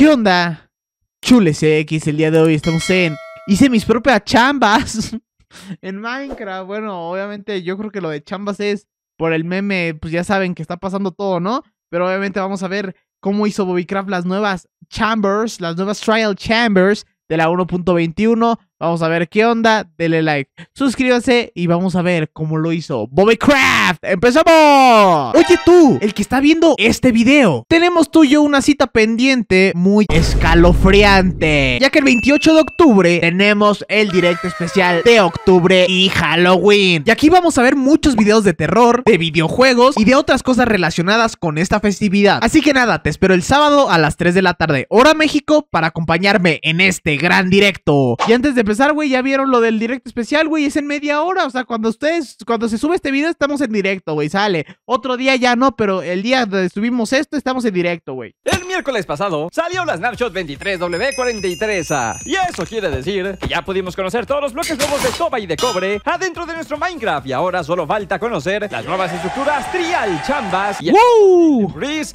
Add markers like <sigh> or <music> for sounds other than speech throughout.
¿Qué onda? Chules X, el día de hoy estamos en... Hice mis propias chambas <laughs> en Minecraft. Bueno, obviamente yo creo que lo de chambas es por el meme, pues ya saben que está pasando todo, ¿no? Pero obviamente vamos a ver cómo hizo Bobbycraft las nuevas chambers, las nuevas trial chambers de la 1.21. Vamos a ver qué onda, denle like, suscríbase y vamos a ver cómo lo hizo Bobbycraft. ¡Empezamos! Oye tú, el que está viendo este video, tenemos tú y yo una cita pendiente muy escalofriante. Ya que el 28 de octubre tenemos el directo especial de octubre y Halloween. Y aquí vamos a ver muchos videos de terror, de videojuegos y de otras cosas relacionadas con esta festividad. Así que nada, te espero el sábado a las 3 de la tarde, hora México, para acompañarme en este gran directo. Y antes de empezar, güey, ya vieron lo del directo especial, güey, es en media hora. O sea, cuando ustedes, cuando se sube este video, estamos en directo, güey, sale. Otro día ya no, pero el día donde subimos esto, estamos en directo, güey. El miércoles pasado salió la Snapshot 23W43A. Y eso quiere decir que ya pudimos conocer todos los bloques nuevos de toba y de cobre adentro de nuestro Minecraft. Y ahora solo falta conocer las nuevas estructuras Trial Chambas y ¡Woo!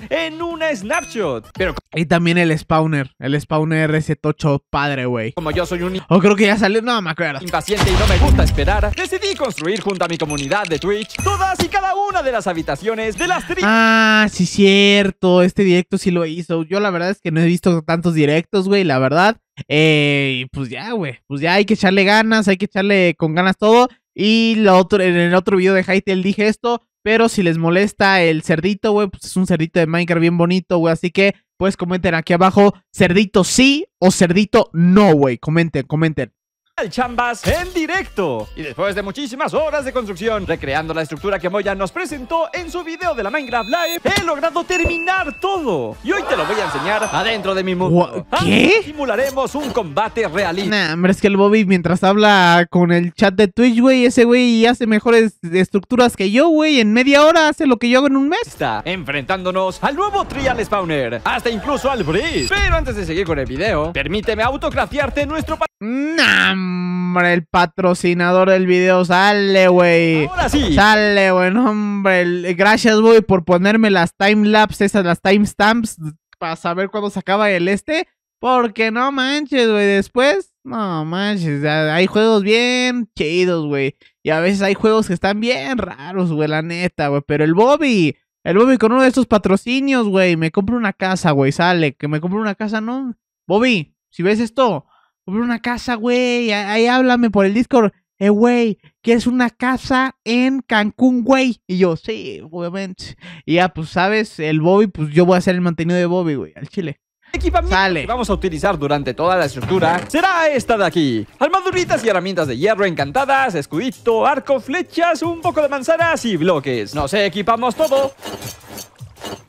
en una Snapshot. Pero. Y también el spawner, el spawner ese tocho padre, güey. Como yo soy un. O creo que ya salir, no me acuerdo. Impaciente y no me gusta esperar, decidí construir junto a mi comunidad de Twitch todas y cada una de las habitaciones de las tri Ah, sí, cierto. Este directo sí lo hizo. Yo la verdad es que no he visto tantos directos, güey, la verdad. Eh, pues ya, güey. Pues ya hay que echarle ganas, hay que echarle con ganas todo. Y lo otro, en el otro video de Hytale dije esto, pero si les molesta el cerdito, güey, pues es un cerdito de Minecraft bien bonito, güey. Así que pues comenten aquí abajo, cerdito sí o cerdito no, güey. Comenten, comenten al Chambas en directo. Y después de muchísimas horas de construcción, recreando la estructura que Moya nos presentó en su video de la Minecraft Live, he logrado terminar todo. Y hoy te lo voy a enseñar adentro de mi mundo. Ah, ¿Qué? Simularemos un combate realista. Nah, hombre, es que el Bobby mientras habla con el chat de Twitch, güey, ese güey hace mejores estructuras que yo, güey. En media hora hace lo que yo hago en un mes. Está enfrentándonos al nuevo Trial Spawner, hasta incluso al Breeze. Pero antes de seguir con el video, permíteme autocraciarte nuestro... Nah, hombre, el patrocinador del video sale, güey. Ahora sí. Sale, güey, hombre. Gracias, güey, por ponerme las timelapse, esas, las timestamps, para saber cuándo se acaba el este. Porque no manches, güey, después, no manches, hay juegos bien chidos, güey. Y a veces hay juegos que están bien raros, güey, la neta, güey. Pero el Bobby, el Bobby con uno de estos patrocinios, güey, me compro una casa, güey, sale, que me compro una casa, no. Bobby, si ves esto, una casa, güey. Ahí háblame por el Discord. Eh, güey, es una casa en Cancún, güey? Y yo, sí, obviamente. Y ya, pues, ¿sabes? El Bobby, pues yo voy a hacer el mantenido de Bobby, güey, al chile equipamiento que vamos a utilizar durante toda la estructura será esta de aquí. Armaduritas y herramientas de hierro encantadas, escudito, arco, flechas, un poco de manzanas y bloques. Nos equipamos todo.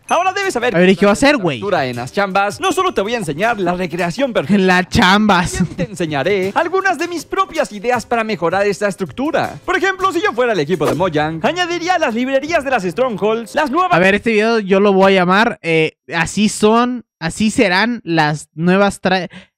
Ahora debes saber. A ver, qué va a hacer, güey? En las chambas, no solo te voy a enseñar la recreación En Las chambas. te enseñaré algunas de mis propias ideas para mejorar esta estructura. Por ejemplo, si yo fuera el equipo de Mojang, añadiría las librerías de las Strongholds, las nuevas. A ver, este video yo lo voy a llamar. Eh, así son, así serán las nuevas.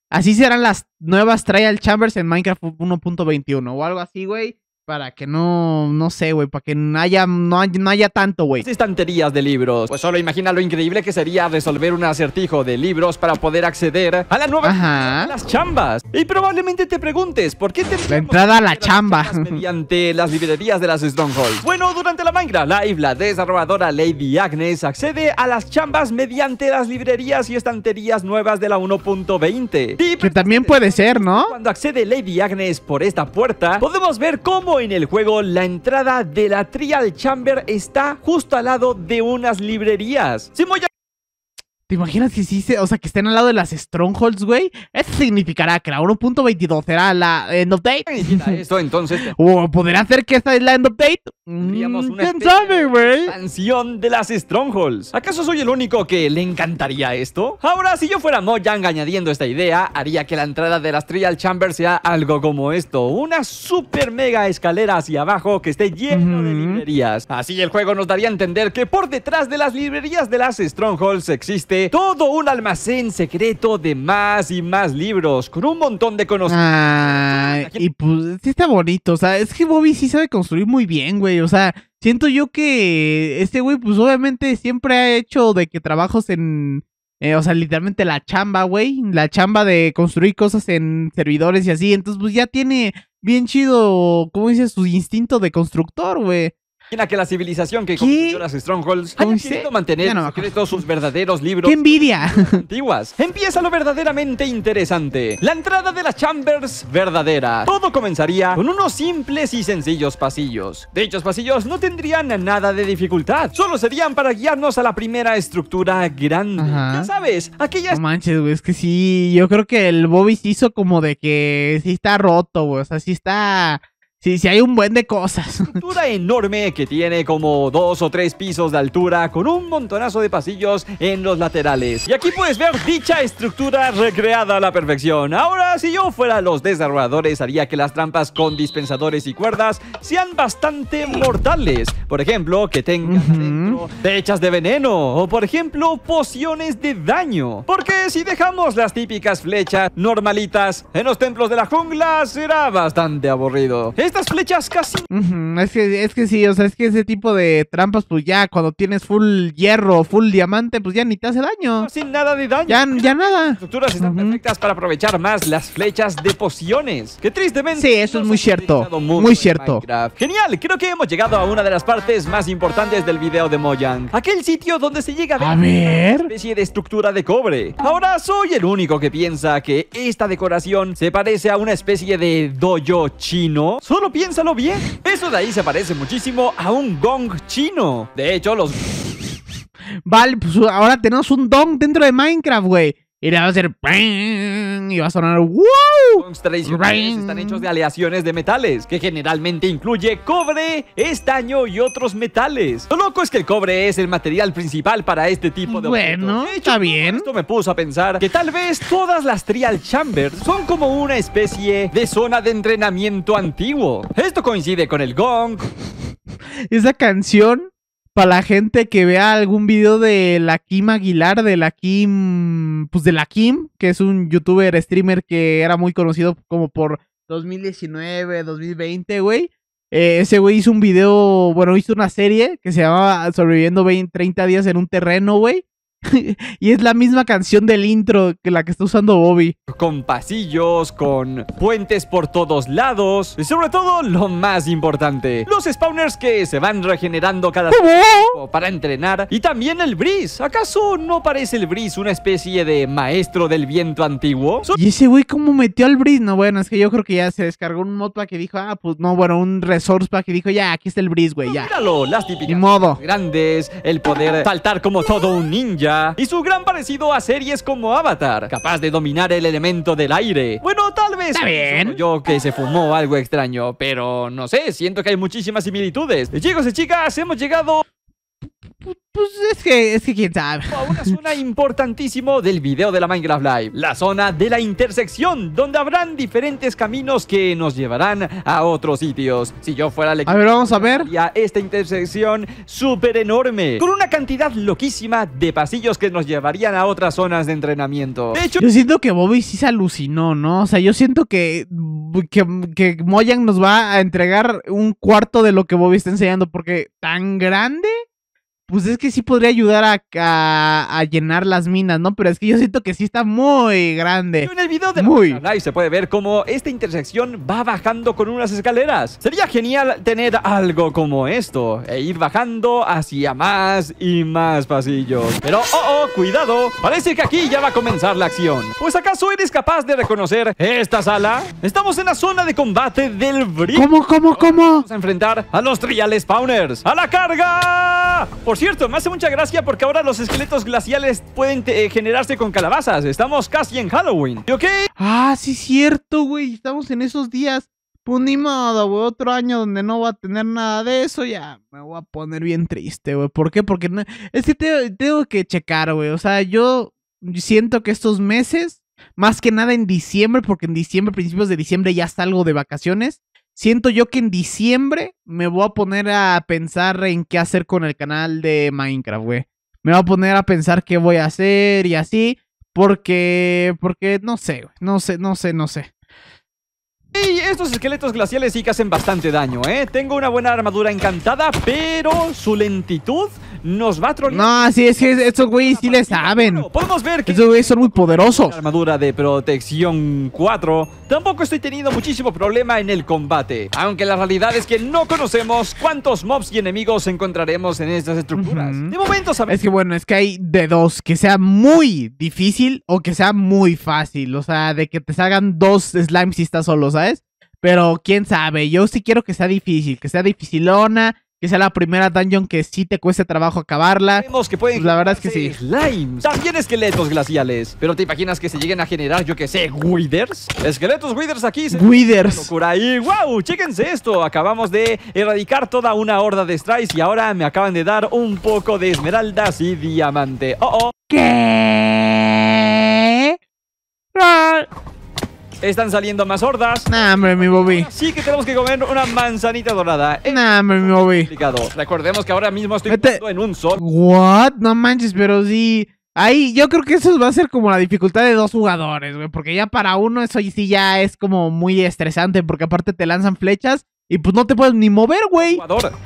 Así serán las nuevas Trial Chambers en Minecraft 1.21 o algo así, güey. Para que no, no sé, güey, para que no haya, no, no haya tanto, güey. Estanterías de libros. Pues solo imagina lo increíble que sería resolver un acertijo de libros para poder acceder a la nueva A las chambas. Y probablemente te preguntes, ¿por qué te... La entrada a la chamba. mediante las librerías de las Stoneholds. Bueno, durante la Minecraft Live, la desarrolladora Lady Agnes accede a las chambas mediante las librerías y estanterías nuevas de la 1.20. Que también puede ser, ¿no? Cuando accede Lady Agnes por esta puerta, podemos ver cómo en el juego, la entrada de la Trial Chamber está justo al lado de unas librerías. ¿Te imaginas que sí o sea, que estén al lado de las Strongholds, güey? Eso significará que la 1.22 será la End of Esto entonces. <laughs> O podrá ser que esta es la End of Mm, ¿Quién sabe, güey? Expansión de las Strongholds. ¿Acaso soy el único que le encantaría esto? Ahora, si yo fuera Mojang añadiendo esta idea, haría que la entrada de las Trial Chamber sea algo como esto: una super mega escalera hacia abajo que esté lleno de librerías. Así el juego nos daría a entender que por detrás de las librerías de las Strongholds existe todo un almacén secreto de más y más libros, con un montón de conocimientos. Ah, y pues sí está bonito. O sea, es que Bobby sí sabe construir muy bien, güey. O sea, siento yo que este güey, pues obviamente siempre ha hecho de que trabajos en. Eh, o sea, literalmente la chamba, güey. La chamba de construir cosas en servidores y así. Entonces, pues ya tiene bien chido, ¿cómo dices? Su instinto de constructor, güey. Imagina que la civilización que construyó las Strongholds ah, haya querido mantener no secretos sus verdaderos libros. ¡Qué envidia! <laughs> Antiguas. Empieza lo verdaderamente interesante. La entrada de las Chambers verdadera. Todo comenzaría con unos simples y sencillos pasillos. De Dichos pasillos no tendrían nada de dificultad. Solo serían para guiarnos a la primera estructura grande. Ya sabes, aquellas... No manches, güey. Es que sí, yo creo que el Bobby se hizo como de que sí está roto, güey. O sea, sí está Sí, sí hay un buen de cosas. Estructura <laughs> enorme que tiene como dos o tres pisos de altura con un montonazo de pasillos en los laterales. Y aquí puedes ver dicha estructura recreada a la perfección. Ahora, si yo fuera los desarrolladores, haría que las trampas con dispensadores y cuerdas sean bastante mortales. Por ejemplo, que tengan flechas de veneno o, por ejemplo, pociones de daño. Porque si dejamos las típicas flechas normalitas en los templos de la jungla, será bastante aburrido estas flechas casi. es, que, es que sí, o sea, es que ese tipo de trampas, pues ya cuando tienes full hierro, full diamante, pues ya ni te hace daño. sin nada de daño. Ya, ya nada. Las estructuras están perfectas para aprovechar más las flechas de pociones. Que tristemente. Sí, eso es muy cierto. Muy cierto. Genial, creo que hemos llegado a una de las partes más importantes del video de Mojang. Aquel sitio donde se llega a, ver, una especie de estructura de cobre. Ahora soy el único que piensa que esta decoración se parece a una especie de dojo chino. Solo piénsalo bien. Eso de ahí se parece muchísimo a un gong chino. De hecho, los... Vale, pues ahora tenemos un dong dentro de Minecraft, güey. Y le va a hacer y va a sonar ¡wow! tradicionales están hechos de aleaciones de metales, que generalmente incluye cobre, estaño y otros metales. Lo loco es que el cobre es el material principal para este tipo de Bueno, está bien. Esto me puso a pensar que tal vez todas las trial chambers son como una especie de zona de entrenamiento antiguo. Esto coincide con el gong. <laughs> Esa canción para la gente que vea algún video de la Kim Aguilar, de la Kim, pues de la Kim, que es un youtuber streamer que era muy conocido como por 2019, 2020, güey. Eh, ese güey hizo un video, bueno, hizo una serie que se llamaba Sobreviviendo 20, 30 días en un terreno, güey. <laughs> y es la misma canción del intro que la que está usando Bobby. Con pasillos, con puentes por todos lados. Y sobre todo, lo más importante, los spawners que se van regenerando cada tiempo para entrenar. Y también el Breeze. ¿Acaso no parece el Breeze una especie de maestro del viento antiguo? ¿Y ese güey cómo metió al Breeze? No, bueno, es que yo creo que ya se descargó un para que dijo, ah, pues no, bueno, un resource para que dijo, ya, aquí está el Breeze, güey, ya. Míralo, las Modo. Grandes, el poder saltar como todo un ninja y su gran parecido a series como Avatar, capaz de dominar el elemento del aire. Bueno, tal vez... Está bien. Yo que se fumó algo extraño, pero no sé, siento que hay muchísimas similitudes. Y Chicos y chicas, hemos llegado pues, es que, es que quién sabe. Una zona importantísimo del video de la Minecraft Live. La zona de la intersección, donde habrán diferentes caminos que nos llevarán a otros sitios. Si yo fuera el equipo... A ver, vamos a ver. A esta intersección súper enorme, con una cantidad loquísima de pasillos que nos llevarían a otras zonas de entrenamiento. De hecho... Yo siento que Bobby sí se alucinó, ¿no? O sea, yo siento que... Que, nos va a entregar un cuarto de lo que Bobby está enseñando, porque tan grande pues es que sí podría ayudar a, a, llenar las minas, ¿no? Pero es que yo siento que sí está muy grande. En el video de muy. Live se puede ver cómo esta intersección va bajando con unas escaleras. Sería genial tener algo como esto e ir bajando hacia más y más pasillos. Pero, oh, oh, cuidado. Parece que aquí ya va a comenzar la acción. Pues acaso eres capaz de reconocer esta sala? Estamos en la zona de combate del brillo. ¿Cómo, cómo, cómo? Vamos a enfrentar a los trial spawners. ¡A la carga! Por cierto, me hace mucha gracia porque ahora los esqueletos glaciales pueden eh, generarse con calabazas. Estamos casi en Halloween. ¿Y ok? Ah, sí, cierto, güey. Estamos en esos días. Pues güey. Otro año donde no va a tener nada de eso, ya me voy a poner bien triste, güey. ¿Por qué? Porque no... es que tengo, tengo que checar, güey. O sea, yo siento que estos meses, más que nada en diciembre, porque en diciembre, principios de diciembre ya salgo de vacaciones siento yo que en diciembre me voy a poner a pensar en qué hacer con el canal de Minecraft, güey. Me voy a poner a pensar qué voy a hacer y así, porque, porque no sé, güey. no sé, no sé, no sé. Y estos esqueletos glaciales sí que hacen bastante daño, ¿eh? Tengo una buena armadura encantada, pero su lentitud nos va a tronar. No, sí, es que estos güeyes sí le saben. Podemos ver que... Esos güeyes son muy poderosos. Armadura de protección 4. Tampoco estoy teniendo muchísimo problema en el combate. Aunque la realidad es que no conocemos cuántos mobs y enemigos encontraremos en estas estructuras. De momento sabemos... Es que bueno, es que hay de dos. Que sea muy difícil o que sea muy fácil. O sea, de que te salgan dos slimes si estás solo, ¿sabes? Pero quién sabe, yo sí quiero que sea difícil, que sea dificilona, que sea la primera dungeon que sí te cueste trabajo acabarla. Vemos que pueden pues la verdad es que sí. Slimes. También esqueletos glaciales. Pero te imaginas que se lleguen a generar, yo que sé, Withers. Esqueletos Withers aquí. withers. Locura ahí. ¡Wow! Chéquense esto. Acabamos de erradicar toda una horda de strikes y ahora me acaban de dar un poco de esmeraldas y diamante. ¡Oh, oh! ¿Qué? Están saliendo más hordas. Nah, mi Bobby. Sí que tenemos que comer una manzanita dorada. Nah, hombre, mi Bobby. Recordemos que ahora mismo estoy en un sol. What? No manches, pero sí. Ahí yo creo que eso va a ser como la dificultad de dos jugadores, güey. Porque ya para uno eso sí ya es como muy estresante. Porque aparte te lanzan flechas y pues no te puedes ni mover, güey.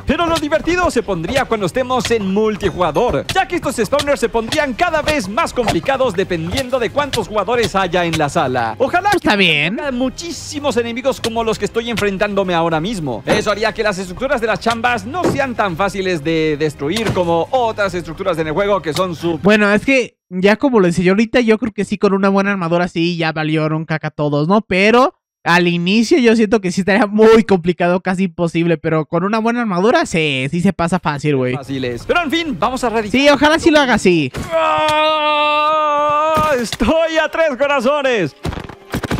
Pero lo divertido se pondría cuando estemos en multijugador, ya que estos spawners se pondrían cada vez más complicados dependiendo de cuántos jugadores haya en la sala. Ojalá pues está bien. muchísimos enemigos como los que estoy enfrentándome ahora mismo. Eso haría que las estructuras de las chambas no sean tan fáciles de destruir como otras estructuras en el juego que son su... Bueno, es que ya como lo decía ahorita, yo creo que sí con una buena armadura sí ya valieron caca todos, ¿no? Pero... Al inicio yo siento que sí estaría muy complicado, casi imposible, pero con una buena armadura sí, sí se pasa fácil, güey. Fácil Pero en fin, vamos a realizar. Sí, ojalá sí lo haga así. ¡Ah! Estoy a tres corazones.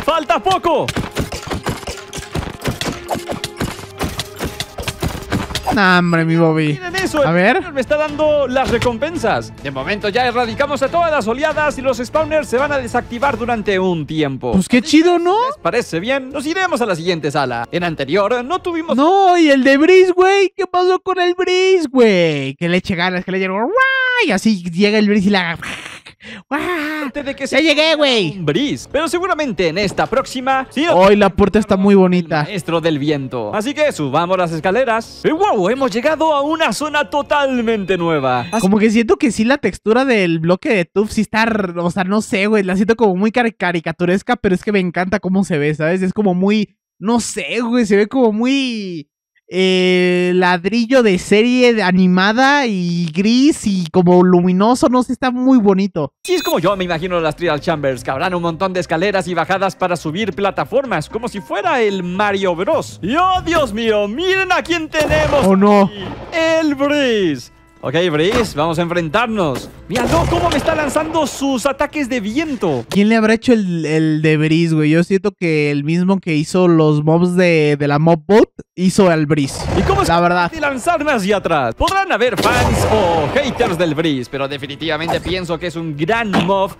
Falta poco. hombre, mi Bobby. Eso, a ver. Me está dando las recompensas. De momento ya erradicamos a todas las oleadas y los spawners se van a desactivar durante un tiempo. Pues qué chido, ¿no? ¿Les parece bien? Nos iremos a la siguiente sala. En anterior no tuvimos... No, y el de Breeze, güey. ¿Qué pasó con el Breeze, güey? Que le eche ganas, que le eche... Y así llega el Breeze y la... Antes de que se... ¡Ya llegué, güey! Bris. Pero seguramente en esta próxima... Sí, Hoy la puerta está muy bonita. del viento. Así que subamos las escaleras. Y wow, hemos llegado a una zona totalmente nueva. Como que siento que sí la textura del bloque de Tuff sí está... O sea, no sé, güey. La siento como muy caricaturesca, pero es que me encanta cómo se ve, ¿sabes? Es como muy... No sé, güey. Se ve como muy el eh, ladrillo de serie animada y gris y como luminoso, no sé, está muy bonito. Sí, es como yo me imagino las Trial Chambers, que habrán un montón de escaleras y bajadas para subir plataformas, como si fuera el Mario Bros. Y oh, Dios mío, miren a quién tenemos. Oh, no. el Breeze. Ok, Breeze, vamos a enfrentarnos. Mira, cómo me está lanzando sus ataques de viento. ¿Quién le habrá hecho el, de Breeze, güey? Yo siento que el mismo que hizo los mobs de, de la Mobbot hizo al Breeze. ¿Y cómo es la verdad? ¡Y lanzarme hacia atrás? Podrán haber fans o haters del Breeze, pero definitivamente pienso que es un gran mob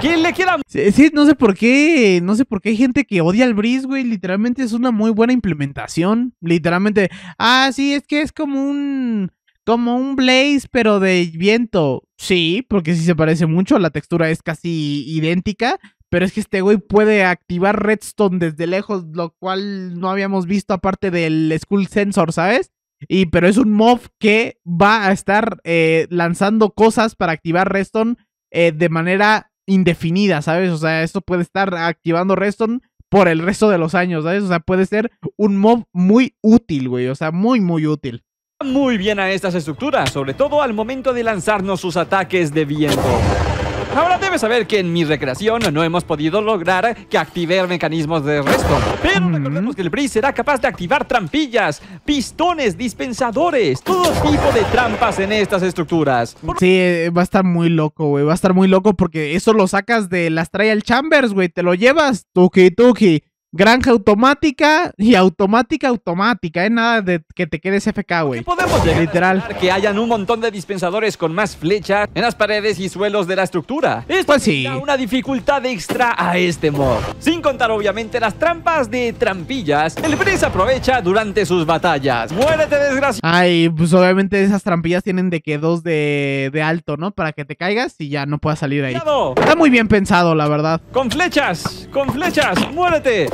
¿Quién le queda? Sí, sí, no sé por qué, no sé por qué hay gente que odia al Breeze, güey. Literalmente es una muy buena implementación. Literalmente, ah, sí, es que es como un como un Blaze, pero de viento. Sí, porque sí se parece mucho, la textura es casi idéntica, pero es que este güey puede activar redstone desde lejos, lo cual no habíamos visto aparte del Skull Sensor, ¿sabes? Y pero es un mob que va a estar eh, lanzando cosas para activar redstone eh, de manera indefinida, ¿sabes? O sea, esto puede estar activando redstone por el resto de los años, ¿sabes? O sea, puede ser un mob muy útil, güey, o sea, muy, muy útil muy bien a estas estructuras, sobre todo al momento de lanzarnos sus ataques de viento. Ahora debes saber que en mi recreación no hemos podido lograr que active mecanismos de resto. Pero mm. recordemos que el Breeze será capaz de activar trampillas, pistones, dispensadores, todo tipo de trampas en estas estructuras. Sí, eh, va a estar muy loco, güey. Va a estar muy loco porque eso lo sacas de las Trial Chambers, güey. Te lo llevas, tuki tuki granja automática y automática automática, ¿eh? Nada de que te quedes FK, güey. podemos llegar literal. que hayan un montón de dispensadores con más flechas en las paredes y suelos de la estructura. Esto pues sí. una dificultad extra a este mod. Sin contar, obviamente, las trampas de trampillas el prince aprovecha durante sus batallas. ¡Muérete, desgraciado Ay, pues obviamente esas trampillas tienen de que dos de, alto, ¿no? Para que te caigas y ya no puedas salir ahí. Está muy bien pensado, la verdad. Con flechas, con flechas, muérete.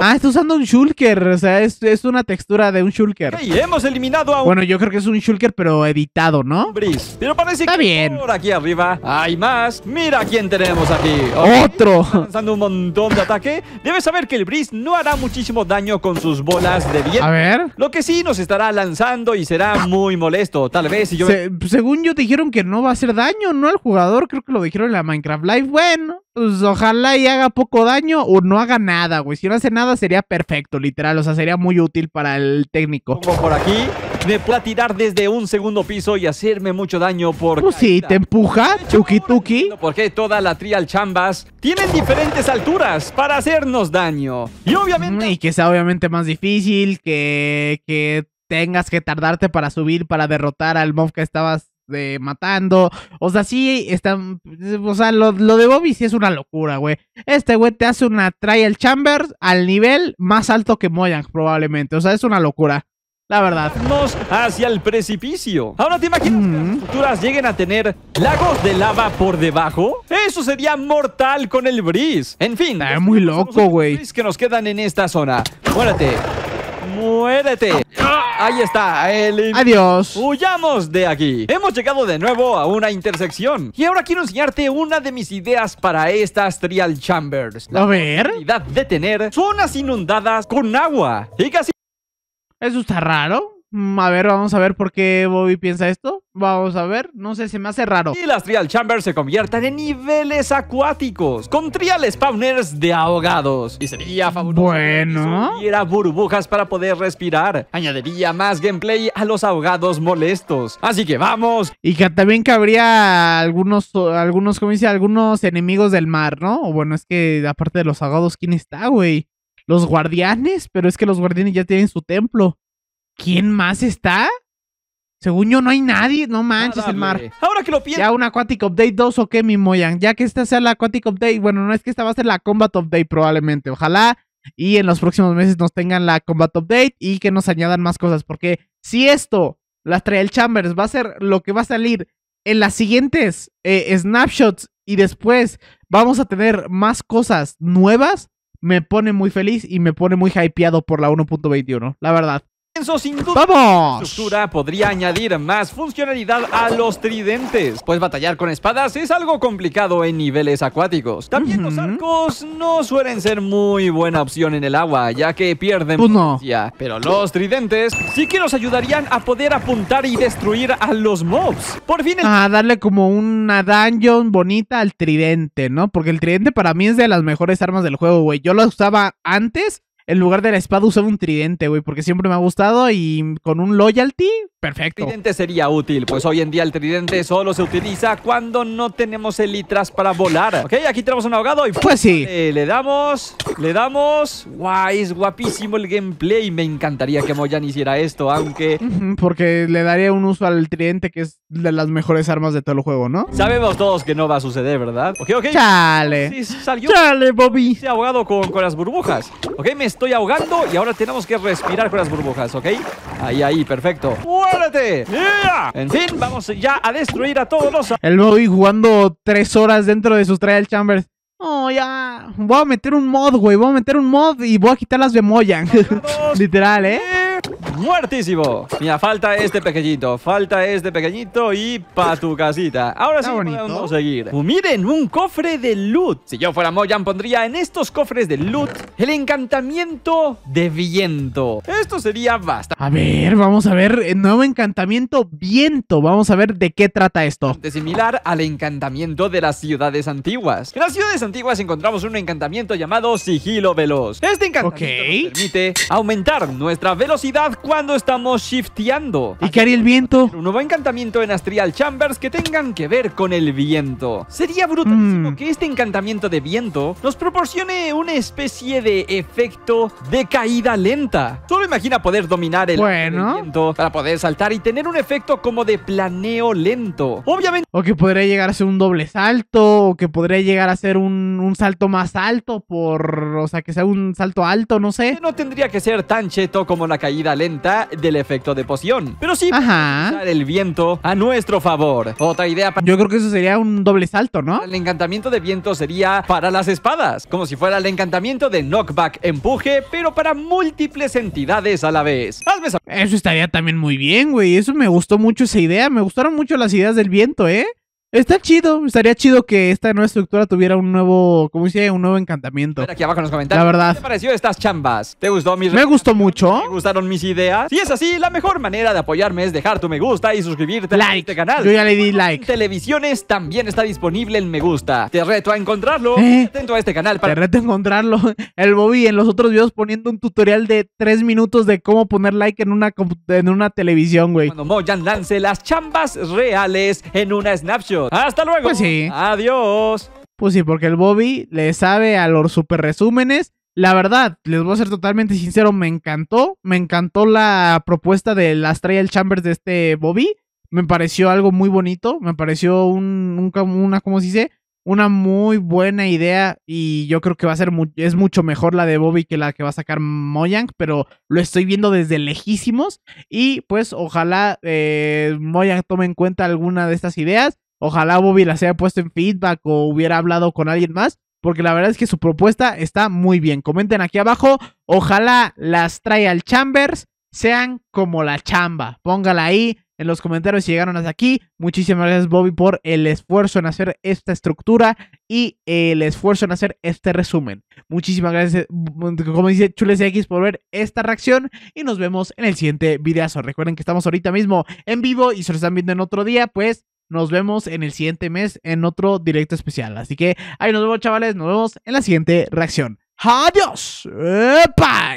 Ah, está usando un shulker, o sea, es, es una textura de un shulker. hemos eliminado a un... Bueno, yo creo que es un shulker, pero editado, ¿no? Bris, pero parece está bien. por aquí arriba hay más. Mira quién tenemos aquí. ¡Otro! lanzando un montón de ataque. Debes saber que el Bris no hará muchísimo daño con sus bolas de viento. A ver. Lo que sí nos estará lanzando y será muy molesto, tal vez. Si yo... según yo, dijeron que no va a hacer daño, ¿no? Al jugador, creo que lo dijeron en la Minecraft Live. Bueno, pues ojalá y haga poco daño o no haga nada, güey. Si no hace nada, sería perfecto, literal. O sea, sería muy útil para el técnico. por aquí. Me pueda tirar desde un segundo piso y hacerme mucho daño por. Pues sí, te empuja, chuki tuki. Porque toda la trial chambas tienen diferentes alturas para hacernos daño. Y obviamente. Mm, y que sea obviamente más difícil, que, que tengas que tardarte para subir, para derrotar al mob que estabas de matando. O sea, sí están. O sea, lo, de Bobby sí es una locura, güey. Este güey te hace una trial chamber al nivel más alto que Moyang, probablemente. O sea, es una locura. La verdad. Nos hacia el precipicio. Ahora te imaginas que las futuras lleguen a tener lagos de lava por debajo. Eso sería mortal con el Breeze. En fin. Es muy loco, güey. que nos quedan en esta zona. Muérete. ¡Muérete! Ahí está, el... ¡Adiós! ¡Huyamos de aquí! Hemos llegado de nuevo a una intersección Y ahora quiero enseñarte una de mis ideas para estas Trial Chambers A ver... La de tener zonas inundadas con agua Y casi... Eso está raro Mm, a ver, vamos a ver por qué Bobby piensa esto. Vamos a ver, no sé, se me hace raro. Y las Trial Chambers se conviertan en niveles acuáticos, con Trial Spawners de ahogados. Y sería fabuloso. Bueno. Y era burbujas para poder respirar. Añadiría más gameplay a los ahogados molestos. Así que vamos. Y que también cabría algunos, algunos, como dice, algunos enemigos del mar, ¿no? O bueno, es que aparte de los ahogados, ¿quién está, güey? Los guardianes, pero es que los guardianes ya tienen su templo. ¿Quién más está? Según yo, no hay nadie. No manches, el mar. Ahora que lo pienso. Ya un Aquatic Update 2 o qué, mi Moyan. Ya que esta sea la Aquatic Update. Bueno, no es que esta va a ser la Combat Update probablemente. Ojalá y en los próximos meses nos tengan la Combat Update y que nos añadan más cosas. Porque si esto, las Trail Chambers, va a ser lo que va a salir en las siguientes eh, snapshots y después vamos a tener más cosas nuevas, me pone muy feliz y me pone muy hypeado por la 1.21, la verdad sin duda ¡Vamos! La estructura podría añadir más funcionalidad a los tridentes, pues batallar con espadas es algo complicado en niveles acuáticos. También los arcos no suelen ser muy buena opción en el agua, ya que pierden Uno. Pues Pero los tridentes sí que nos ayudarían a poder apuntar y destruir a los mobs. Por fin... A darle como una dungeon bonita al tridente, ¿no? Porque el tridente para mí es de las mejores armas del juego, güey. Yo lo usaba antes en lugar de la espada usaba un tridente, güey, porque siempre me ha gustado y con un loyalty, perfecto. El tridente sería útil, pues hoy en día el tridente solo se utiliza cuando no tenemos elitras para volar. Ok, aquí tenemos un ahogado y... Pues sí. Eh, le damos, le damos... Guay, es guapísimo el gameplay. Me encantaría que Moyan hiciera esto, aunque... Porque le daría un uso al tridente que es de las mejores armas de todo el juego, ¿no? Sabemos todos que no va a suceder, ¿verdad? Ok, ok. Chale. Sí, salió. Chale, Bobby. ha ahogado con, con las burbujas. Ok, me estoy ahogando y ahora tenemos que respirar con las burbujas, ¿ok? Ahí, ahí, perfecto. ¡Muérete! En fin, vamos ya a destruir a todos los... El Bobby jugando tres horas dentro de sus trial chambers. Oh, ya. Voy a meter un mod, güey. Voy a meter un mod y voy a quitar las bemoyan. <laughs> Literal, ¿eh? muertísimo. Mira, falta este pequeñito, falta este pequeñito y pa' tu casita. Ahora sí podemos seguir. miren, un cofre de loot. Si yo fuera Moyan, pondría en estos cofres de loot el encantamiento de viento. Esto sería bastante. A ver, vamos a ver. El eh, nuevo encantamiento viento. Vamos a ver de qué trata esto. De Similar al encantamiento de las ciudades antiguas. En las ciudades antiguas encontramos un encantamiento llamado sigilo veloz. Este encantamiento permite aumentar nuestra velocidad cuando estamos shifteando. ¿Y qué haría el viento? Un nuevo encantamiento en Astrial Chambers que tengan que ver con el viento. Sería brutalísimo mm. que este encantamiento de viento nos proporcione una especie de efecto de caída lenta. Solo imagina poder dominar el, viento para poder saltar y tener un efecto como de planeo lento. Obviamente. O que podría llegar a ser un doble salto, o que podría llegar a ser un, un salto más alto por. O sea, que sea un salto alto, no sé. No tendría que ser tan cheto como la caída lenta del efecto de poción. Pero sí el viento a nuestro favor. Otra idea Yo creo que eso sería un doble salto, ¿no? El encantamiento de viento sería para las espadas, como si fuera el encantamiento de knockback empuje, pero para múltiples entidades a la vez. Eso estaría también muy bien, güey. Eso me gustó mucho esa idea. Me gustaron mucho las ideas del viento, ¿eh? Está chido, estaría chido que esta nueva estructura tuviera un nuevo, ¿cómo dice? Un nuevo encantamiento. aquí abajo en los comentarios. La verdad. ¿Qué te pareció estas chambas? ¿Te gustó mis Me gustó mucho. ¿Te gustaron mis ideas? Si es así, la mejor manera de apoyarme es dejar tu me gusta y suscribirte like. a este canal. Yo ya le di like. televisiones también está disponible el me gusta. Te reto a encontrarlo. Dentro eh. de este canal para... Te reto a encontrarlo. <laughs> El Bobby en los otros videos poniendo un tutorial de tres minutos de cómo poner like en una, en una televisión, güey. Cuando Mojan lance las chambas reales en una snapshot. Hasta luego. Pues sí. Adiós. Pues sí, porque el Bobby le sabe a los super resúmenes. La verdad, les voy a ser totalmente sincero, me encantó. Me encantó la propuesta de las Trial Chambers de este Bobby. Me pareció algo muy bonito. Me pareció un, una, como se dice? Una muy buena idea. Y yo creo que va a ser es mucho mejor la de Bobby que la que va a sacar Moyang. Pero lo estoy viendo desde lejísimos. Y pues ojalá eh, tome en cuenta alguna de estas ideas. Ojalá Bobby las haya puesto en feedback o hubiera hablado con alguien más, porque la verdad es que su propuesta está muy bien. Comenten aquí abajo, ojalá las trae al Chambers, sean como la chamba. Póngala ahí en los comentarios si llegaron hasta aquí. Muchísimas gracias Bobby por el esfuerzo en hacer esta estructura y el esfuerzo en hacer este resumen. Muchísimas gracias, como dice Chules X, por ver esta reacción y nos vemos en el siguiente videazo. Recuerden que estamos ahorita mismo en vivo y se lo están viendo en otro día, pues nos vemos en el siguiente mes en otro directo especial. Así que ahí nos vemos, chavales. Nos vemos en la siguiente reacción. Adiós. ¡Eh, bye.